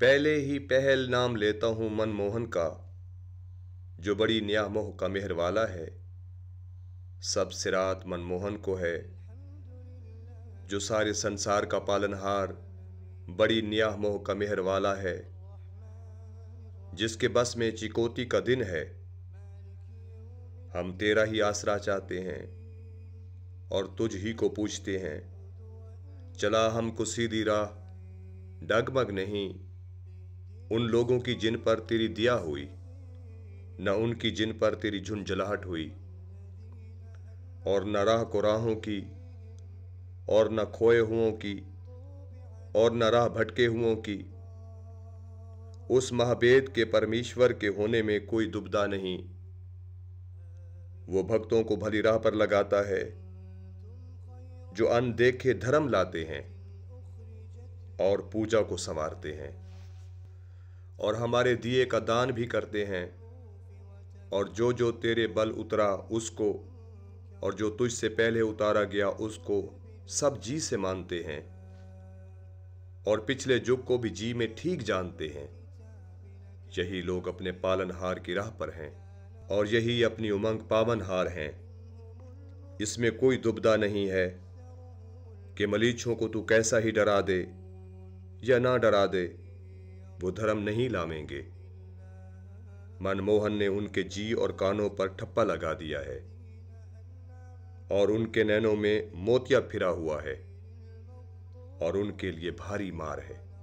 पहले ही पहल नाम लेता हूं मनमोहन का जो बड़ी न्यामोह का मेहर वाला है सब सिरात मनमोहन को है जो सारे संसार का पालनहार बड़ी न्यामोह का मेहर वाला है जिसके बस में चिकोती का दिन है हम तेरा ही आसरा चाहते हैं और तुझ ही को पूछते हैं चला हमको सीधी राह डगमग नहीं उन लोगों की जिन पर तेरी दिया हुई न उनकी जिन पर तेरी झुंझलाहट हुई और न राह को राहों की और न खोए हुओं की और न राह भटके हुओं की उस महाभेद के परमेश्वर के होने में कोई दुबदा नहीं वो भक्तों को भली राह पर लगाता है जो अनदेखे धर्म लाते हैं और पूजा को संवारते हैं और हमारे दिए का दान भी करते हैं और जो जो तेरे बल उतरा उसको और जो तुझसे पहले उतारा गया उसको सब जी से मानते हैं और पिछले जुग को भी जी में ठीक जानते हैं यही लोग अपने पालनहार की राह पर हैं और यही अपनी उमंग पावनहार हैं इसमें कोई दुबदा नहीं है कि मलीछों को तू कैसा ही डरा दे या ना डरा दे वो धर्म नहीं लामेंगे मनमोहन ने उनके जी और कानों पर ठप्पा लगा दिया है और उनके नैनों में मोतिया फिरा हुआ है और उनके लिए भारी मार है